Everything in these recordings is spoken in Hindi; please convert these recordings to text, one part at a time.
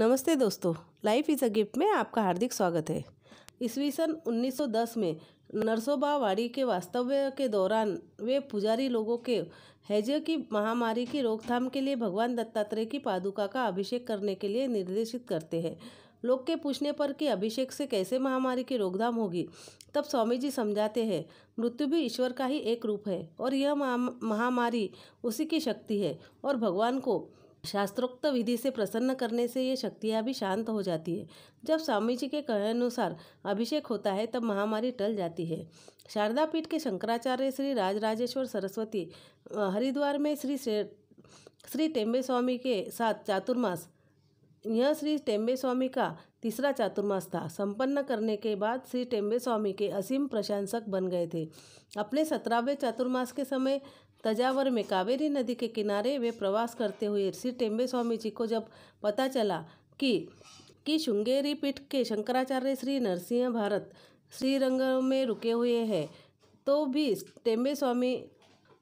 नमस्ते दोस्तों लाइफ इज़ अ गिफ्ट में आपका हार्दिक स्वागत है ईस्वी सन 1910 में नरसोबा वाड़ी के वास्तव्य के दौरान वे पुजारी लोगों के हैजे की महामारी की रोकथाम के लिए भगवान दत्तात्रेय की पादुका का अभिषेक करने के लिए निर्देशित करते हैं लोग के पूछने पर कि अभिषेक से कैसे महामारी की रोकथाम होगी तब स्वामी जी समझाते हैं मृत्यु भी ईश्वर का ही एक रूप है और यह महामारी उसी की शक्ति है और भगवान को शास्त्रोक्त विधि से प्रसन्न करने से ये शक्तियाँ भी शांत हो जाती है जब स्वामी जी के अनुसार अभिषेक होता है तब महामारी टल जाती है शारदा पीठ के शंकराचार्य श्री राजराजेश्वर सरस्वती हरिद्वार में श्री श्री टेम्बे स्वामी के साथ चातुर्मास यह श्री टेम्बे स्वामी का तीसरा चातुर्मास था संपन्न करने के बाद श्री टेम्बे स्वामी के असीम प्रशंसक बन गए थे अपने सत्रहवें चातुर्मास के समय तजावर में कावेरी नदी के किनारे वे प्रवास करते हुए श्री टेम्बे स्वामी जी को जब पता चला कि कि शुंगेरी पीठ के शंकराचार्य श्री नरसिंह भारत श्रीरंग में रुके हुए हैं तो भी टेम्बे स्वामी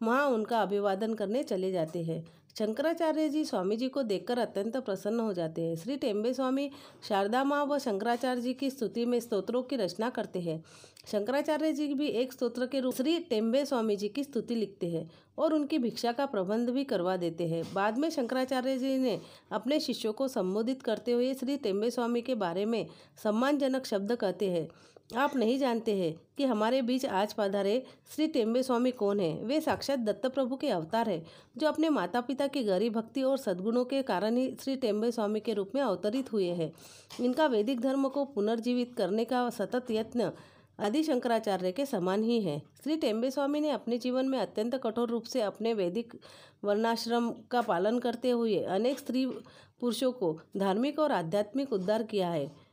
वहाँ उनका अभिवादन करने चले जाते हैं शंकराचार्य जी स्वामी जी को देखकर अत्यंत प्रसन्न हो जाते हैं श्री टेम्बे स्वामी शारदा माँ व शंकराचार्य जी की स्तुति में स्तोत्रों की रचना करते हैं शंकराचार्य जी भी एक स्तोत्र के रूप श्री टेम्बे स्वामी जी की स्तुति लिखते हैं और उनकी भिक्षा का प्रबंध भी करवा देते हैं बाद में शंकराचार्य जी ने अपने शिष्यों को संबोधित करते हुए श्री टेम्बे स्वामी के बारे में सम्मानजनक शब्द कहते हैं आप नहीं जानते हैं कि हमारे बीच आज पधारे श्री टेम्बे स्वामी कौन है वे साक्षात दत्त प्रभु के अवतार है जो अपने माता पिता की गरीब भक्ति और सद्गुणों के कारण ही श्री टेम्बे स्वामी के रूप में अवतरित हुए हैं इनका वैदिक धर्म को पुनर्जीवित करने का सतत यत्न आदि शंकराचार्य के समान ही है श्री टेम्बे स्वामी ने अपने जीवन में अत्यंत कठोर रूप से अपने वैदिक वर्णाश्रम का पालन करते हुए अनेक स्त्री पुरुषों को धार्मिक और आध्यात्मिक उद्धार किया है